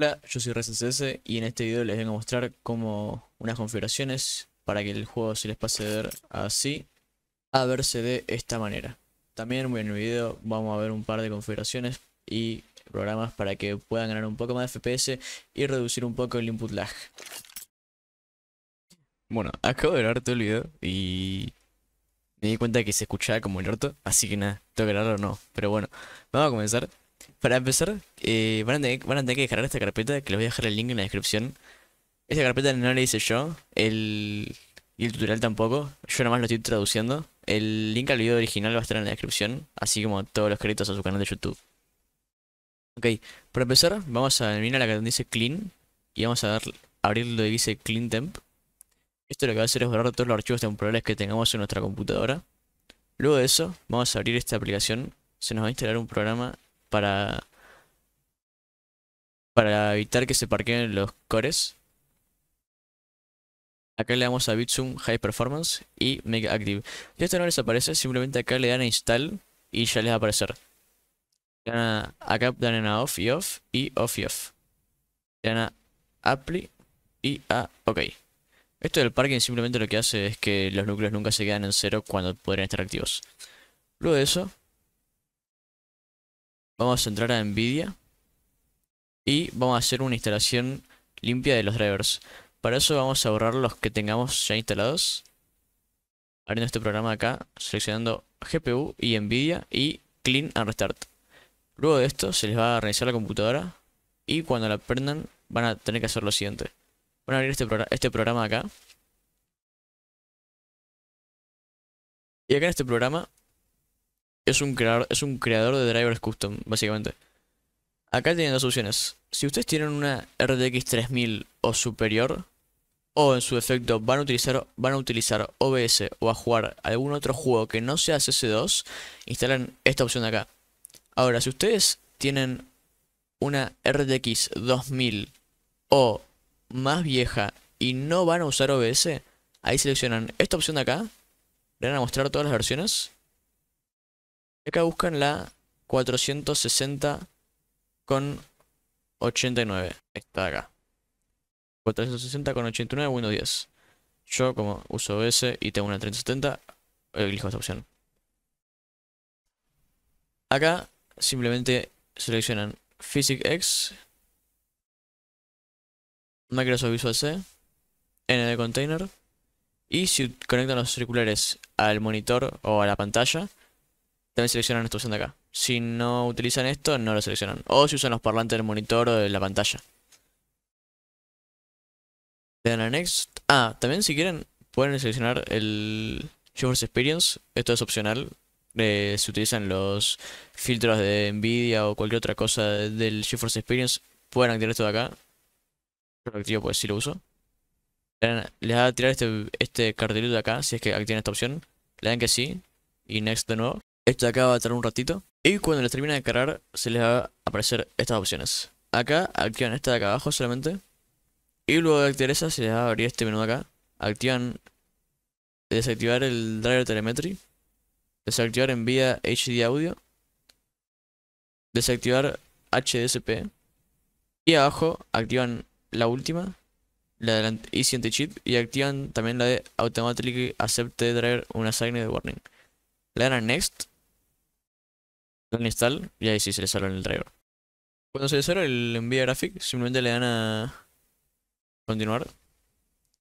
Hola, yo soy RCCS y en este video les vengo a mostrar como unas configuraciones para que el juego se les pase a ver así a verse de esta manera. También en el video vamos a ver un par de configuraciones y programas para que puedan ganar un poco más de FPS y reducir un poco el input lag. Bueno, acabo de grabar todo el video y me di cuenta que se escuchaba como el orto, así que nada, tengo que grabarlo o no. Pero bueno, vamos a comenzar. Para empezar, eh, van, a tener, que descargar esta carpeta, que les voy a dejar el link en la descripción. Esta carpeta no la hice yo, el, y el tutorial tampoco, yo nomás lo estoy traduciendo. El link al video original va a estar en la descripción, así como todos los créditos a su canal de YouTube. Ok, para empezar, vamos a eliminar la que dice clean, y vamos a abrir lo que dice clean temp. Esto lo que va a hacer es borrar todos los archivos temporales que tengamos en nuestra computadora. Luego de eso, vamos a abrir esta aplicación. Se nos va a instalar un programa para, evitar que se parqueen los cores. Acá le damos a Bitsum High Performance y Make Active. Si esto no les aparece, simplemente acá le dan a Install y ya les va a aparecer. acá dan en a Off y Off y Off y Off. Le dan a Apply y a OK. Esto del parking simplemente lo que hace es que los núcleos nunca se quedan en cero cuando podrían estar activos. Luego de eso, Vamos a entrar a NVIDIA. Y vamos a hacer una instalación limpia de los drivers. Para eso vamos a borrar los que tengamos ya instalados. Abriendo este programa acá, seleccionando GPU y NVIDIA y Clean and Restart. Luego de esto se les va a reiniciar la computadora y cuando la prendan van a tener que hacer lo siguiente. Van a abrir este, este programa acá. Y acá en este programa es un, creador, es un creador de drivers custom, básicamente. Acá tienen dos opciones. Si ustedes tienen una RTX 3000 o superior, o en su efecto van a utilizar, van a utilizar OBS o a jugar algún otro juego que no sea CS2, instalan esta opción de acá. Ahora, si ustedes tienen una RTX 2000 o más vieja y no van a usar OBS, ahí seleccionan esta opción de acá, le van a mostrar todas las versiones acá buscan la 460 con 89. Está acá. 460 con 89 Windows 10. Yo como uso OS y tengo una 370 elijo esta opción. Acá simplemente seleccionan PhysicX, Microsoft Visual C, ND Container, y si conectan los circulares al monitor o a la pantalla, también seleccionan esta opción de acá. Si no utilizan esto, no lo seleccionan. O si usan los parlantes del monitor o de la pantalla. Le dan a Next. Ah, también si quieren, pueden seleccionar el GeForce Experience. Esto es opcional. Eh, si utilizan los filtros de Nvidia o cualquier otra cosa del GeForce Experience. Pueden activar esto de acá. lo activo pues si lo uso. Le dan, a tirar este, este cartelito de acá, si es que activan esta opción. Le dan que sí. Y Next de nuevo. Esto de acá va a tardar un ratito. Y cuando les termina de cargar, se les va a aparecer estas opciones. Acá, activan esta de acá abajo solamente. Y luego de activar esa, se les va a abrir este menú de acá. Activan desactivar el driver telemetry. Desactivar envía HD audio. Desactivar HDSP. Y abajo activan la última, la de la chip y activan también la de Automatically Accept Driver una de warning. Le dan a Next lo install y ahí sí se le sale el driver. Cuando se le el envía graphic, simplemente le dan a continuar,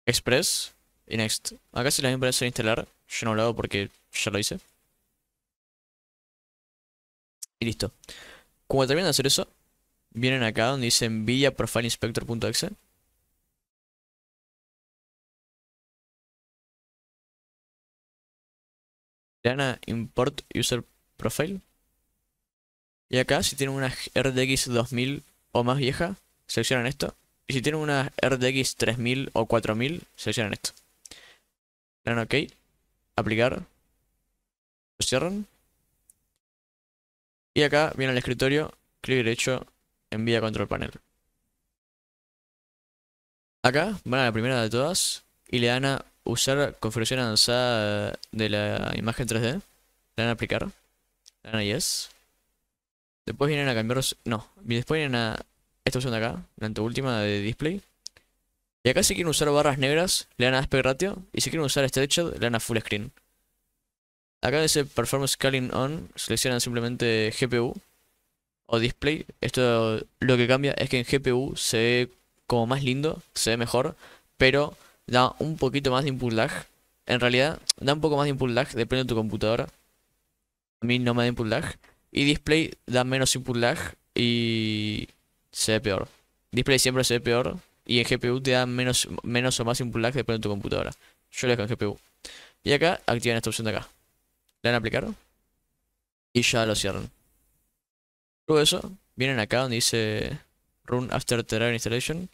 express y next. Acá si las para hacer instalar, yo no lo hago porque ya lo hice. Y listo. Cuando terminan de hacer eso, vienen acá donde dice envía profile Le dan a import user profile. Y acá, si tienen una RTX 2000 o más vieja, seleccionan esto. Y si tienen una RTX 3000 o 4000, seleccionan esto. Le dan OK. Aplicar. Lo cierran. Y acá viene al escritorio. Clic derecho. Envía control panel. Acá van a la primera de todas. Y le dan a usar configuración avanzada de la imagen 3D. Le dan a aplicar. Le dan a yes. Después vienen a cambiarlos No, después vienen a... Esta opción de acá, la anteúltima de display. Y acá si quieren usar barras negras, le dan a aspect ratio. Y si quieren usar stretched, le dan a full screen. Acá dice Performance Scaling On, seleccionan simplemente GPU o Display. Esto lo que cambia es que en GPU se ve como más lindo, se ve mejor, pero da un poquito más de input lag. En realidad, da un poco más de input lag, depende de tu computadora. A mí no me da input lag, y display da menos input lag y se ve peor. Display siempre se ve peor y en GPU te da menos, menos o más input lag depende de tu computadora. Yo lo dejo en GPU. Y acá activan esta opción de acá. Le dan a aplicar y ya lo cierran. Luego de eso, vienen acá donde dice Run After Terrain Installation.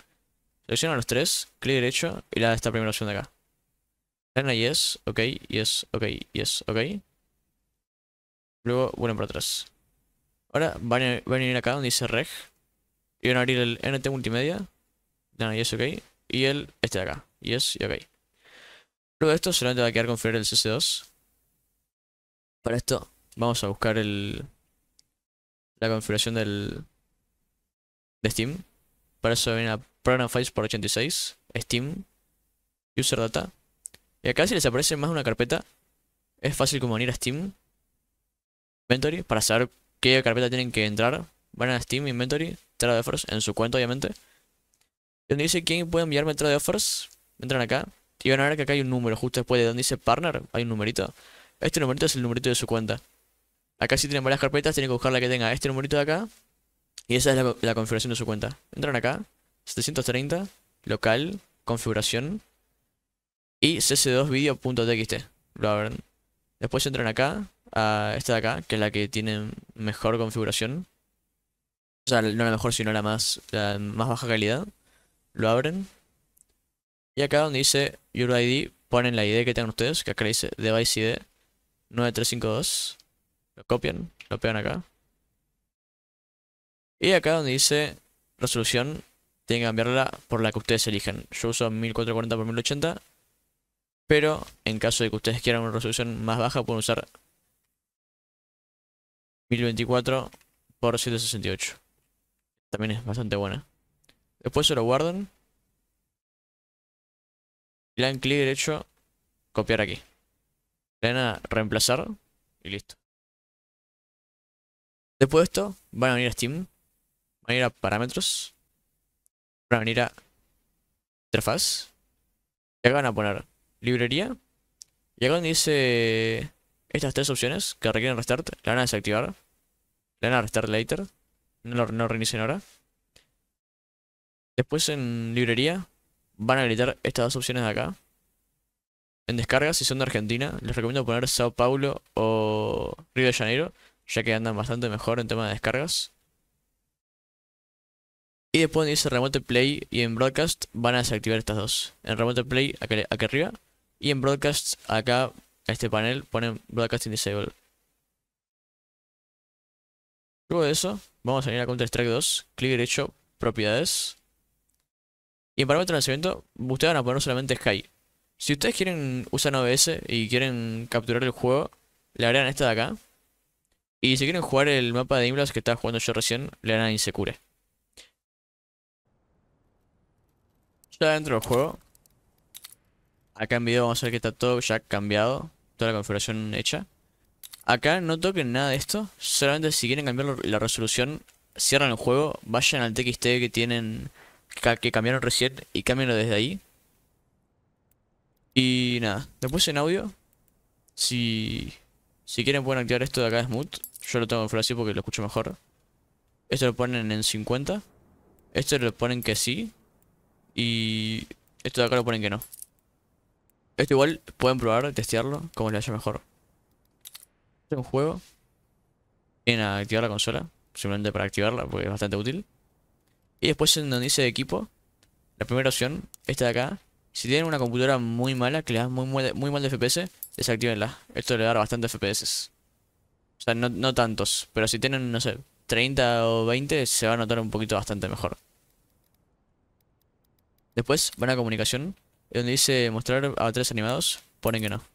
Seleccionan los tres, clic derecho y le dan esta primera opción de acá. Le dan a Yes, OK, Yes, OK, Yes, OK. Luego vuelven para atrás. Ahora van a, venir acá donde dice reg. Y van a abrir el NT multimedia. Dan ok. Y el este de acá. Yes y ok. Luego de esto solamente va a quedar configurar el CC2. Para esto vamos a buscar el la configuración del de Steam. Para eso viene a Program Files por 86, Steam, User Data. Y acá si les aparece más una carpeta, es fácil como venir a Steam Inventory para saber qué carpeta tienen que entrar. Van a Steam Inventory, Trade Offers, en su cuenta obviamente. Donde dice quién puede enviarme Trade Offers, entran acá. Y van a ver que acá hay un número, justo después de donde dice Partner, hay un numerito. Este numerito es el numerito de su cuenta. Acá si tienen varias carpetas, tienen que buscar la que tenga este numerito de acá. Y esa es la, configuración de su cuenta. Entran acá, 730, local, configuración y cc2video.txt. Lo abren. Después entran acá, a esta de acá, que es la que tiene mejor configuración. O sea, no la mejor, sino la más, más baja calidad. Lo abren. Y acá donde dice Your ID, ponen la ID que tengan ustedes, que acá dice Device ID 9352. Lo copian, lo pegan acá. Y acá donde dice resolución, tienen que cambiarla por la que ustedes eligen. Yo uso 1440x1080, pero en caso de que ustedes quieran una resolución más baja, pueden usar 1024 por 168. También es bastante buena. Después se lo guardan. Y le dan clic derecho, copiar aquí. Le dan a reemplazar y listo. Después de esto, van a venir a Steam. Van a ir a parámetros. Van a venir a interfaz. Y acá van a poner librería. Y acá donde dice estas tres opciones que requieren restart la van a desactivar. la van a restart later. No lo no ahora. Después en librería van a habilitar estas dos opciones de acá. En descarga, si son de Argentina, les recomiendo poner Sao Paulo o Río de Janeiro, ya que andan bastante mejor en tema de descargas. Y después en Remote Play y en Broadcast van a desactivar estas dos. En Remote Play aquí arriba y en Broadcast acá a este panel ponen Broadcasting Disable Luego de eso, vamos a venir a Counter-Strike 2, clic derecho, propiedades. Y en parámetro de lanzamiento, ustedes van a poner solamente Sky. Si ustedes quieren usar OBS y quieren capturar el juego, le agregan esta de acá. Y si quieren jugar el mapa de Imblas que estaba jugando yo recién, le harán Insecure. Ya dentro del juego. Acá en video vamos a ver que está todo ya cambiado la configuración hecha. Acá no toquen nada de esto, solamente si quieren cambiar la resolución, cierran el juego, vayan al TXT que tienen que cambiaron recién y cámbienlo desde ahí. Y nada, después en audio, si, si quieren pueden activar esto de acá de Smooth, yo lo tengo en así porque lo escucho mejor. Esto lo ponen en 50, esto lo ponen que sí y esto de acá lo ponen que no. Esto igual pueden probar, testearlo, como les vaya mejor. es un juego. Vienen a activar la consola, simplemente para activarla, porque es bastante útil. Y después en donde dice equipo, la primera opción, esta de acá. Si tienen una computadora muy mala, que le da muy, muy, mal de FPS, desactivenla. Esto le da bastante FPS. O sea, no, no tantos, pero si tienen, no sé, 30 o 20, se va a notar un poquito bastante mejor. Después buena comunicación, donde dice mostrar a tres animados, ponen que no.